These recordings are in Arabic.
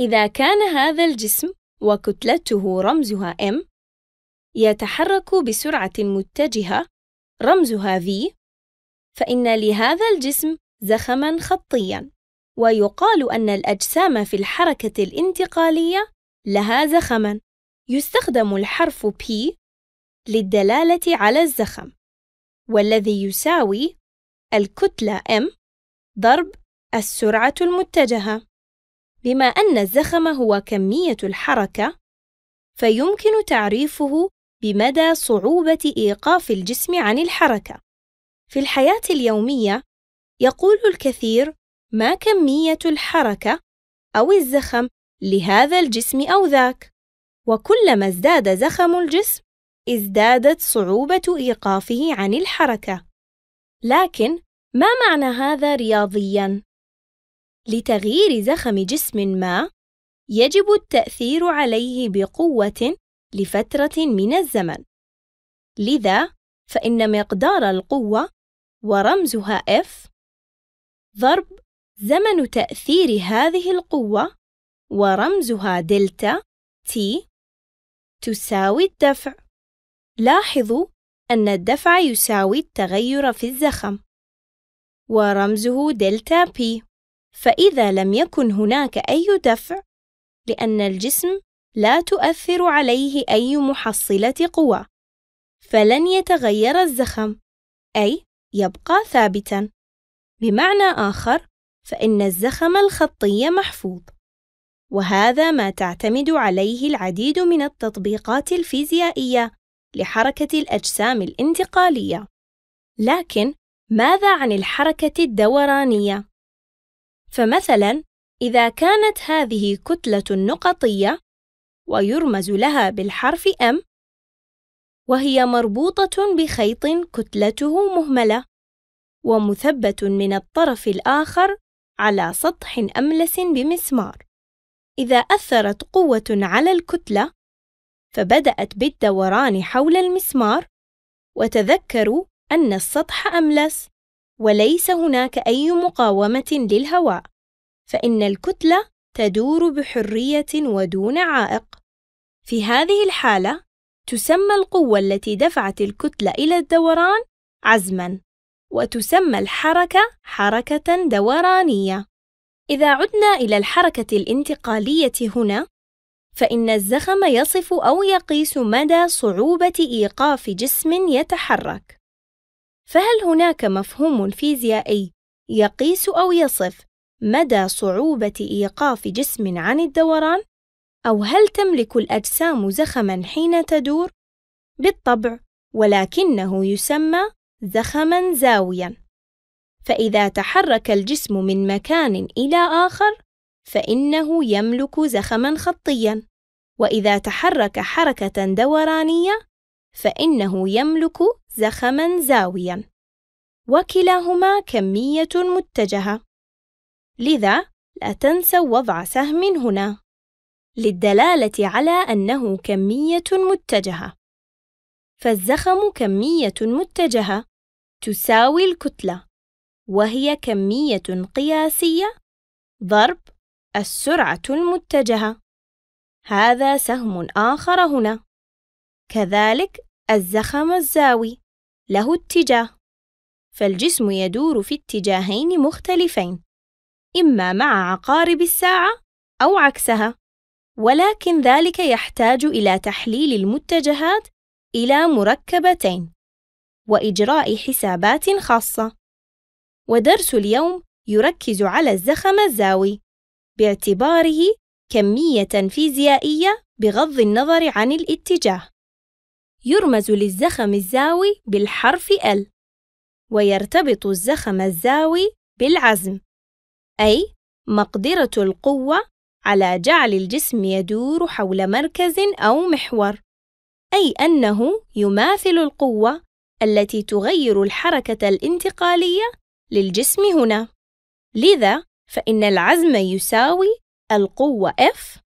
إذا كان هذا الجسم وكتلته رمزها M يتحرك بسرعة متجهة رمزها V فإن لهذا الجسم زخما خطيا ويقال أن الأجسام في الحركة الانتقالية لها زخما يستخدم الحرف P للدلالة على الزخم والذي يساوي الكتلة M ضرب السرعة المتجهة بما أن الزخم هو كمية الحركة، فيمكن تعريفه بمدى صعوبة إيقاف الجسم عن الحركة. في الحياة اليومية، يقول الكثير: ما كمية الحركة أو الزخم لهذا الجسم أو ذاك؟ وكلما ازداد زخم الجسم، ازدادت صعوبة إيقافه عن الحركة. لكن ما معنى هذا رياضيًا؟ لتغيير زخم جسم ما يجب التأثير عليه بقوة لفترة من الزمن لذا فإن مقدار القوة ورمزها F ضرب زمن تأثير هذه القوة ورمزها دلتا T تساوي الدفع لاحظوا أن الدفع يساوي التغير في الزخم ورمزه دلتا P فإذا لم يكن هناك أي دفع لأن الجسم لا تؤثر عليه أي محصلة قوى فلن يتغير الزخم أي يبقى ثابتا بمعنى آخر فإن الزخم الخطي محفوظ وهذا ما تعتمد عليه العديد من التطبيقات الفيزيائية لحركة الأجسام الانتقالية لكن ماذا عن الحركة الدورانية؟ فمثلا إذا كانت هذه كتلة نقطية ويرمز لها بالحرف M وهي مربوطة بخيط كتلته مهملة ومثبت من الطرف الآخر على سطح أملس بمسمار إذا أثرت قوة على الكتلة فبدأت بالدوران حول المسمار وتذكروا أن السطح أملس وليس هناك أي مقاومة للهواء، فإن الكتلة تدور بحرية ودون عائق. في هذه الحالة، تسمى القوة التي دفعت الكتلة إلى الدوران عزمًا، وتسمى الحركة حركة دورانية. إذا عدنا إلى الحركة الانتقالية هنا، فإن الزخم يصف أو يقيس مدى صعوبة إيقاف جسم يتحرك. فهل هناك مفهوم فيزيائي يقيس أو يصف مدى صعوبة إيقاف جسم عن الدوران؟ أو هل تملك الأجسام زخمًا حين تدور؟ بالطبع، ولكنه يسمى زخمًا زاويًا، فإذا تحرك الجسم من مكان إلى آخر، فإنه يملك زخمًا خطيًا، وإذا تحرك حركة دورانية، فإنه يملك زخما زاويا وكلاهما كمية متجهة لذا لا تنسى وضع سهم هنا للدلالة على أنه كمية متجهة فالزخم كمية متجهة تساوي الكتلة وهي كمية قياسية ضرب السرعة المتجهة هذا سهم آخر هنا كذلك الزخم الزاوي له اتجاه فالجسم يدور في اتجاهين مختلفين اما مع عقارب الساعه او عكسها ولكن ذلك يحتاج الى تحليل المتجهات الى مركبتين واجراء حسابات خاصه ودرس اليوم يركز على الزخم الزاوي باعتباره كميه فيزيائيه بغض النظر عن الاتجاه يرمز للزخم الزاوي بالحرف L ويرتبط الزخم الزاوي بالعزم أي مقدرة القوة على جعل الجسم يدور حول مركز أو محور أي أنه يماثل القوة التي تغير الحركة الانتقالية للجسم هنا لذا فإن العزم يساوي القوة F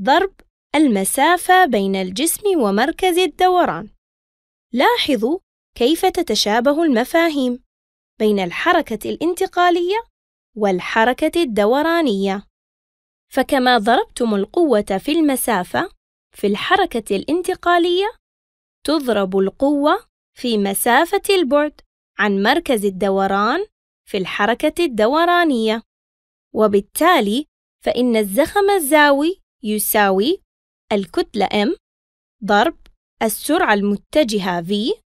ضرب المسافة بين الجسم ومركز الدوران لاحظوا كيف تتشابه المفاهيم بين الحركة الانتقالية والحركة الدورانية فكما ضربتم القوة في المسافة في الحركة الانتقالية تضرب القوة في مسافة البعد عن مركز الدوران في الحركة الدورانية وبالتالي فإن الزخم الزاوي يساوي الكتلة M ضرب السرعة المتجهة V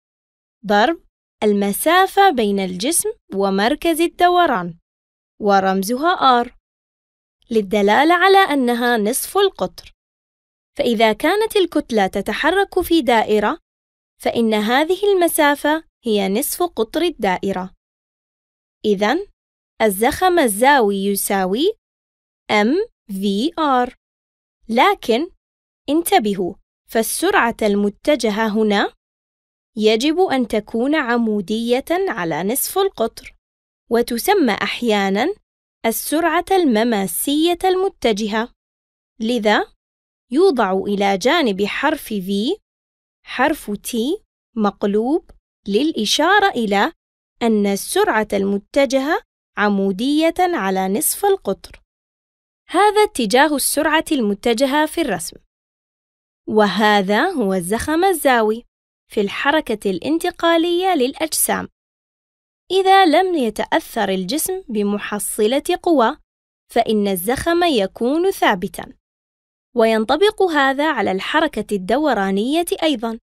ضرب المسافة بين الجسم ومركز الدوران ورمزها R للدلالة على أنها نصف القطر فإذا كانت الكتلة تتحرك في دائرة فإن هذه المسافة هي نصف قطر الدائرة إذا الزخم الزاوي يساوي MVR لكن انتبهوا فالسرعة المتجهة هنا يجب أن تكون عمودية على نصف القطر وتسمى أحياناً السرعة المماسية المتجهة لذا يوضع إلى جانب حرف V حرف T مقلوب للإشارة إلى أن السرعة المتجهة عمودية على نصف القطر هذا اتجاه السرعة المتجهة في الرسم وهذا هو الزخم الزاوي في الحركة الانتقالية للأجسام إذا لم يتأثر الجسم بمحصلة قوى فإن الزخم يكون ثابتاً وينطبق هذا على الحركة الدورانية أيضاً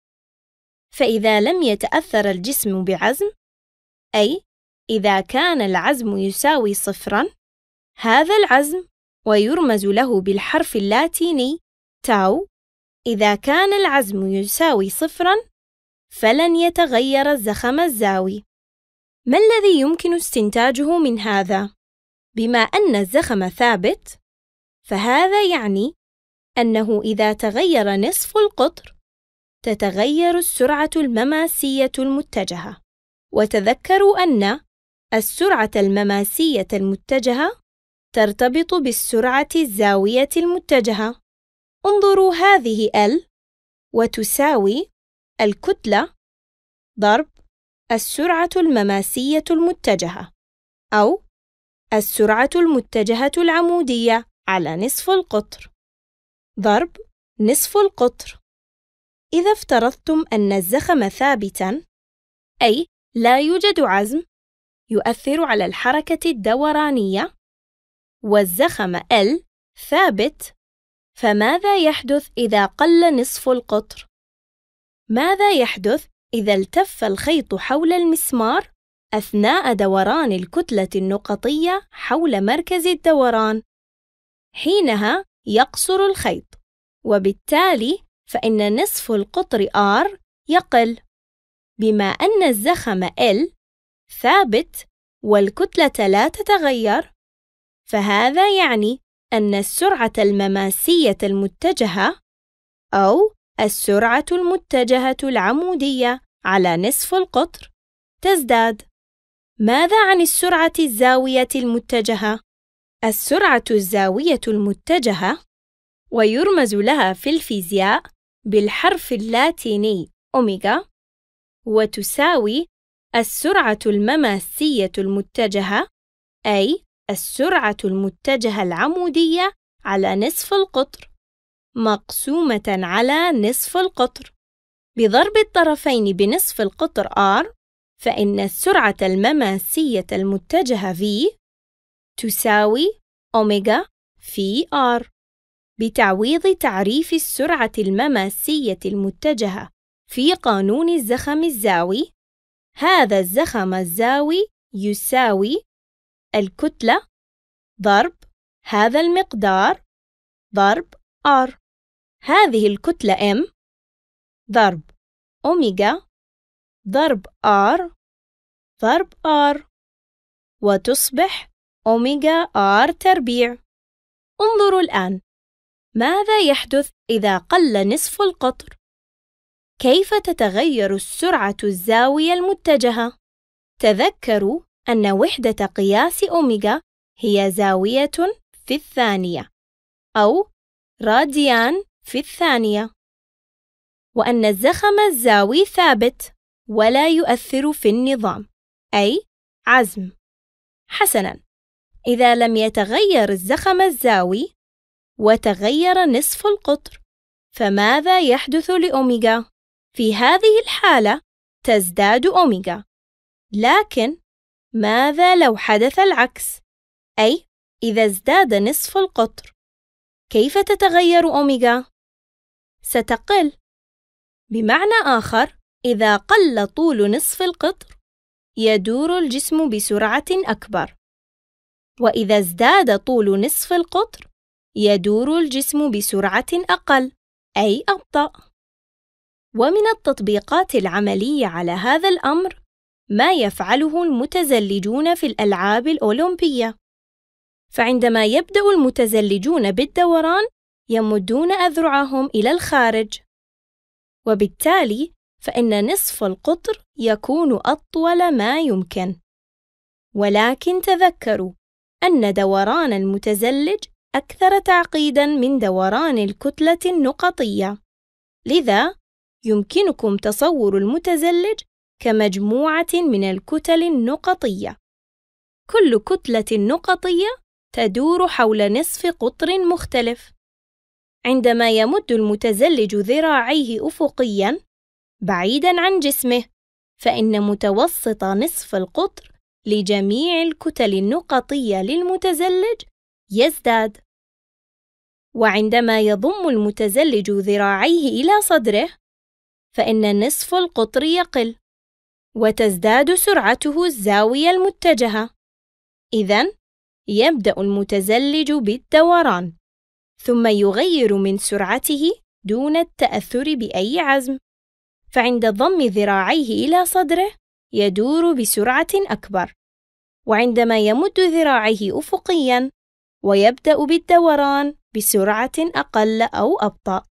فإذا لم يتأثر الجسم بعزم أي إذا كان العزم يساوي صفراً هذا العزم ويرمز له بالحرف اللاتيني تاو إذا كان العزم يساوي صفرًا، فلن يتغير الزخم الزاوي. ما الذي يمكن استنتاجه من هذا؟ بما أن الزخم ثابت، فهذا يعني أنه إذا تغير نصف القطر، تتغير السرعة المماسية المتجهة. وتذكروا أن السرعة المماسية المتجهة ترتبط بالسرعة الزاوية المتجهة. انظروا هذه L وتساوي الكتلة ضرب السرعة المماسية المتجهة أو السرعة المتجهة العمودية على نصف القطر ضرب نصف القطر إذا افترضتم أن الزخم ثابتاً أي لا يوجد عزم يؤثر على الحركة الدورانية والزخم L ثابت فماذا يحدث إذا قل نصف القطر؟ ماذا يحدث إذا التف الخيط حول المسمار أثناء دوران الكتلة النقطية حول مركز الدوران؟ حينها يقصر الخيط، وبالتالي فإن نصف القطر R يقل، بما أن الزخم L ثابت والكتلة لا تتغير، فهذا يعني أن السرعة المماسية المتجهة أو السرعة المتجهة العمودية على نصف القطر تزداد. ماذا عن السرعة الزاوية المتجهة؟ السرعة الزاوية المتجهة ويرمز لها في الفيزياء بالحرف اللاتيني أوميغا وتساوي السرعة المماسية المتجهة أي السرعة المتجهة العمودية على نصف القطر مقسومة على نصف القطر بضرب الطرفين بنصف القطر R فإن السرعة المماسية المتجهة V تساوي أوميجا في R بتعويض تعريف السرعة المماسية المتجهة في قانون الزخم الزاوي هذا الزخم الزاوي يساوي الكتلة ضرب هذا المقدار ضرب R هذه الكتلة M ضرب أوميجا ضرب R ضرب R وتصبح أوميجا R تربيع انظروا الآن ماذا يحدث إذا قل نصف القطر؟ كيف تتغير السرعة الزاوية المتجهة؟ تذكروا أن وحدة قياس أوميغا هي زاوية في الثانية أو راديان في الثانية وأن الزخم الزاوي ثابت ولا يؤثر في النظام أي عزم حسناً إذا لم يتغير الزخم الزاوي وتغير نصف القطر فماذا يحدث لأوميغا؟ في هذه الحالة تزداد أوميغا لكن ماذا لو حدث العكس؟ أي إذا ازداد نصف القطر، كيف تتغير أوميغا؟ ستقل. بمعنى آخر، إذا قل طول نصف القطر، يدور الجسم بسرعة أكبر. وإذا ازداد طول نصف القطر، يدور الجسم بسرعة أقل، أي أبطأ. ومن التطبيقات العملية على هذا الأمر ما يفعله المتزلجون في الألعاب الأولمبية فعندما يبدأ المتزلجون بالدوران يمدون أذرعهم إلى الخارج وبالتالي فإن نصف القطر يكون أطول ما يمكن ولكن تذكروا أن دوران المتزلج أكثر تعقيدًا من دوران الكتلة النقطية لذا يمكنكم تصور المتزلج كمجموعة من الكتل النقطية كل كتلة نقطية تدور حول نصف قطر مختلف عندما يمد المتزلج ذراعيه أفقيًا بعيدًا عن جسمه، فإن متوسط نصف القطر لجميع الكتل النقطية للمتزلج يزداد. وعندما يضم المتزلج ذراعيه إلى صدره، فإن نصف القطر يقل، وتزداد سرعته الزاوية المتجهة إذا يبدأ المتزلج بالدوران ثم يغير من سرعته دون التأثر بأي عزم فعند ضم ذراعيه إلى صدره يدور بسرعة أكبر وعندما يمد ذراعيه أفقياً ويبدأ بالدوران بسرعة أقل أو أبطأ